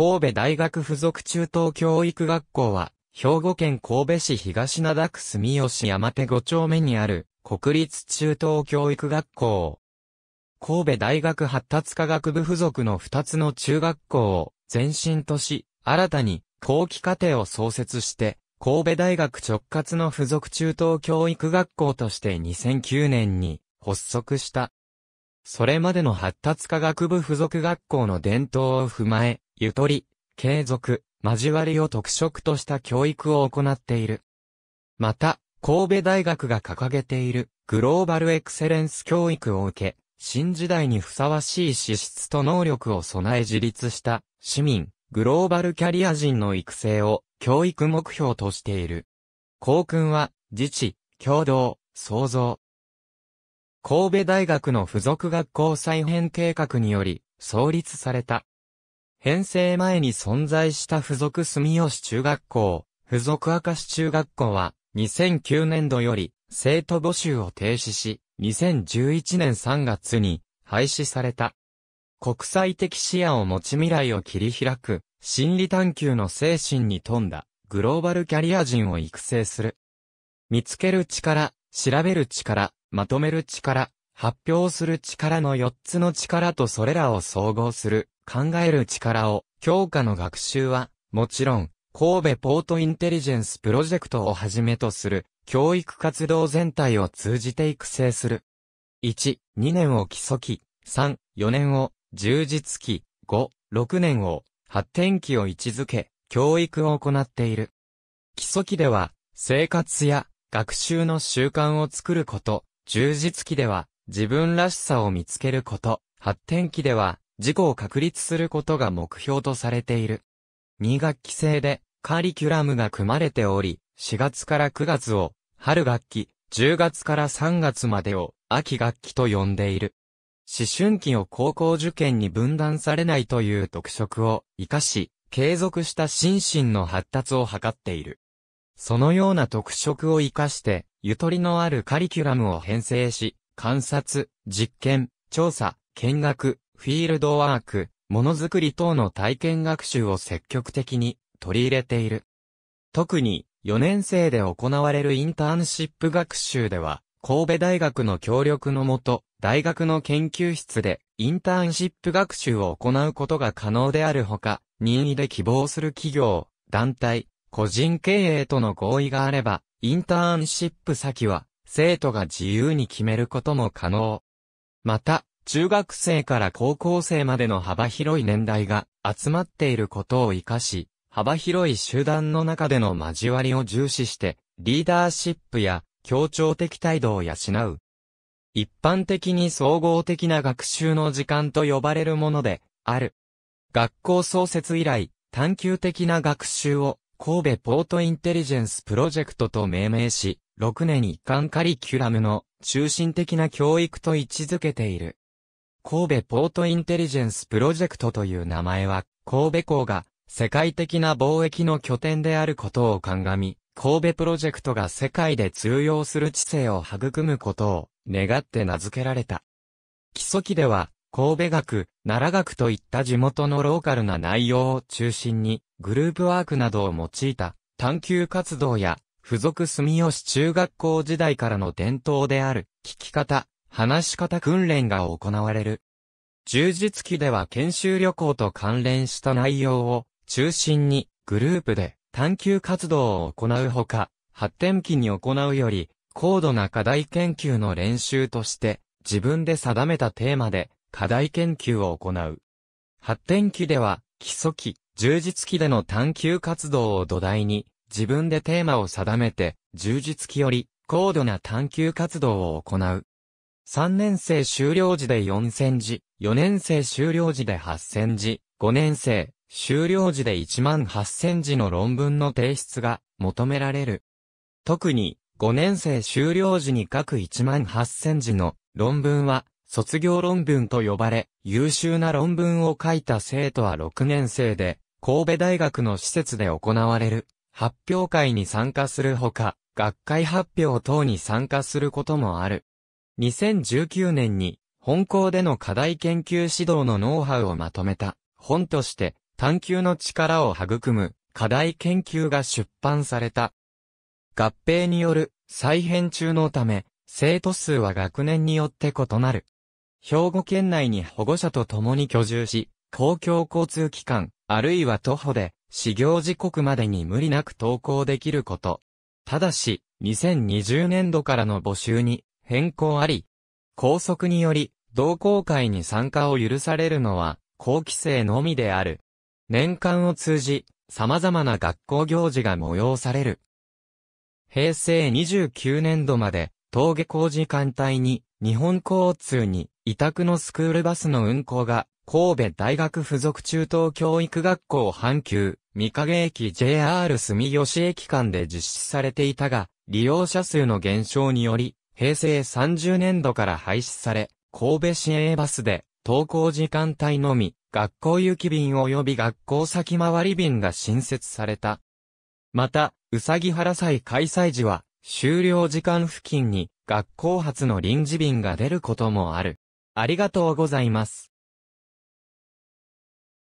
神戸大学附属中等教育学校は、兵庫県神戸市東灘区住吉山手5丁目にある、国立中等教育学校。神戸大学発達科学部附属の2つの中学校を前身とし、新たに後期課程を創設して、神戸大学直轄の附属中等教育学校として2009年に発足した。それまでの発達科学部附属学校の伝統を踏まえ、ゆとり、継続、交わりを特色とした教育を行っている。また、神戸大学が掲げているグローバルエクセレンス教育を受け、新時代にふさわしい資質と能力を備え自立した市民、グローバルキャリア人の育成を教育目標としている。校訓は、自治、共同、創造。神戸大学の付属学校再編計画により、創立された編成前に存在した付属住吉中学校、付属明石中学校は、2009年度より、生徒募集を停止し、2011年3月に、廃止された。国際的視野を持ち未来を切り開く、心理探求の精神に富んだ、グローバルキャリア人を育成する。見つける力、調べる力、まとめる力、発表する力の4つの力とそれらを総合する、考える力を、教科の学習は、もちろん、神戸ポートインテリジェンスプロジェクトをはじめとする、教育活動全体を通じて育成する。1、2年を基礎期、3、4年を、充実期、5、6年を、発展期を位置づけ、教育を行っている。基礎期では、生活や学習の習慣を作ること、充実期では、自分らしさを見つけること、発展期では、自己を確立することが目標とされている。2学期制で、カリキュラムが組まれており、4月から9月を、春学期、10月から3月までを、秋学期と呼んでいる。思春期を高校受験に分断されないという特色を活かし、継続した心身の発達を図っている。そのような特色を活かして、ゆとりのあるカリキュラムを編成し、観察、実験、調査、見学、フィールドワーク、ものづくり等の体験学習を積極的に取り入れている。特に4年生で行われるインターンシップ学習では、神戸大学の協力のもと、大学の研究室でインターンシップ学習を行うことが可能であるほか、任意で希望する企業、団体、個人経営との合意があれば、インターンシップ先は生徒が自由に決めることも可能。また、中学生から高校生までの幅広い年代が集まっていることを活かし、幅広い集団の中での交わりを重視して、リーダーシップや協調的態度を養う。一般的に総合的な学習の時間と呼ばれるもので、ある。学校創設以来、探求的な学習を神戸ポートインテリジェンスプロジェクトと命名し、6年一貫カリキュラムの中心的な教育と位置づけている。神戸ポートインテリジェンスプロジェクトという名前は、神戸港が世界的な貿易の拠点であることを鑑み、神戸プロジェクトが世界で通用する知性を育むことを願って名付けられた。基礎期では、神戸学、奈良学といった地元のローカルな内容を中心に、グループワークなどを用いた探求活動や付属住吉中学校時代からの伝統である、聞き方、話し方訓練が行われる。充実期では研修旅行と関連した内容を中心にグループで探求活動を行うほか、発展期に行うより高度な課題研究の練習として自分で定めたテーマで課題研究を行う。発展期では基礎期、充実期での探求活動を土台に自分でテーマを定めて、充実期より、高度な探求活動を行う。3年生終了時で4000字、4年生終了時で8000字、5年生終了時で1万8000字の論文の提出が求められる。特に、5年生終了時に各1万8000字の論文は卒業論文と呼ばれ、優秀な論文を書いた生徒は6年生で、神戸大学の施設で行われる。発表会に参加するほか、学会発表等に参加することもある。2019年に、本校での課題研究指導のノウハウをまとめた、本として、探求の力を育む、課題研究が出版された。合併による再編中のため、生徒数は学年によって異なる。兵庫県内に保護者と共に居住し、公共交通機関、あるいは徒歩で始業時刻までに無理なく投稿できること。ただし、2020年度からの募集に変更あり、校則により同好会に参加を許されるのは、後期生のみである。年間を通じ、様々な学校行事が催される。平成29年度まで、登下校時間帯に、日本交通に、委託のスクールバスの運行が神戸大学附属中等教育学校阪急、三影駅 JR 住吉駅間で実施されていたが、利用者数の減少により、平成30年度から廃止され、神戸市営バスで、登校時間帯のみ、学校行き便及び学校先回り便が新設された。また、うさぎ原祭開催時は、終了時間付近に、学校発の臨時便が出ることもある。ありがとうございます。